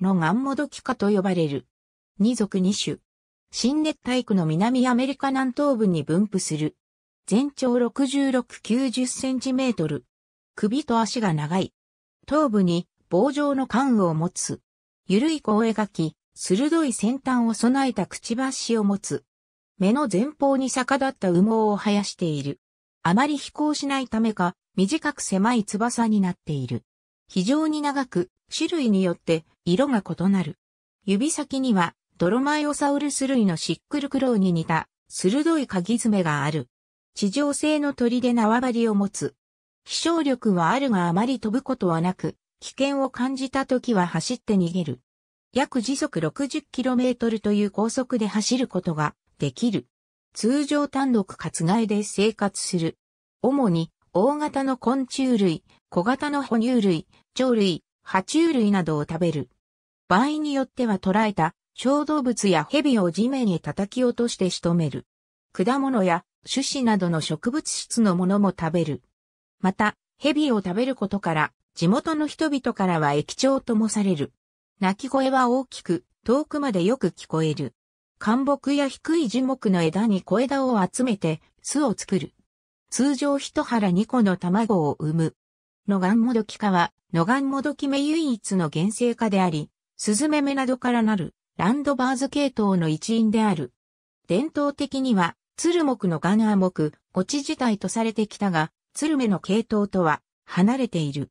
のガンモドキ科と呼ばれる。二属二種。新熱帯区の南アメリカ南東部に分布する。全長6690センチメートル。首と足が長い。頭部に棒状の管を持つ。ゆるい声を描き、鋭い先端を備えたくちばしを持つ。目の前方に逆立った羽毛を生やしている。あまり飛行しないためか、短く狭い翼になっている。非常に長く、種類によって色が異なる。指先にはドロマイオサウルス類のシックルクロウに似た鋭い鍵爪がある。地上性の鳥で縄張りを持つ。飛翔力はあるがあまり飛ぶことはなく、危険を感じた時は走って逃げる。約時速 60km という高速で走ることができる。通常単独活つで生活する。主に大型の昆虫類、小型の哺乳類、鳥類、爬虫類などを食べる。場合によっては捕らえた小動物や蛇を地面に叩き落として仕留める。果物や種子などの植物質のものも食べる。また、蛇を食べることから、地元の人々からは駅長ともされる。鳴き声は大きく、遠くまでよく聞こえる。寒木や低い樹木の枝に小枝を集めて巣を作る。通常一腹二個の卵を産む。野ンもどき科は、野ンもどきメ唯一の原生科であり、スズメメなどからなる、ランドバーズ系統の一員である。伝統的には、ツルモクのガナーク、オチ自体とされてきたが、ツルメの系統とは、離れている。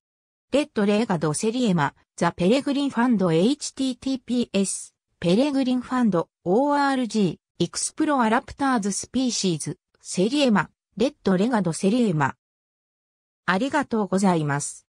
レッドレーガドセリエマ、ザ・ペレグリンファンド HTTPS、ペレグリンファンド ORG、エクスプロアラプターズスピーシーズ、セリエマ、レッドレガドセリウマ。ありがとうございます。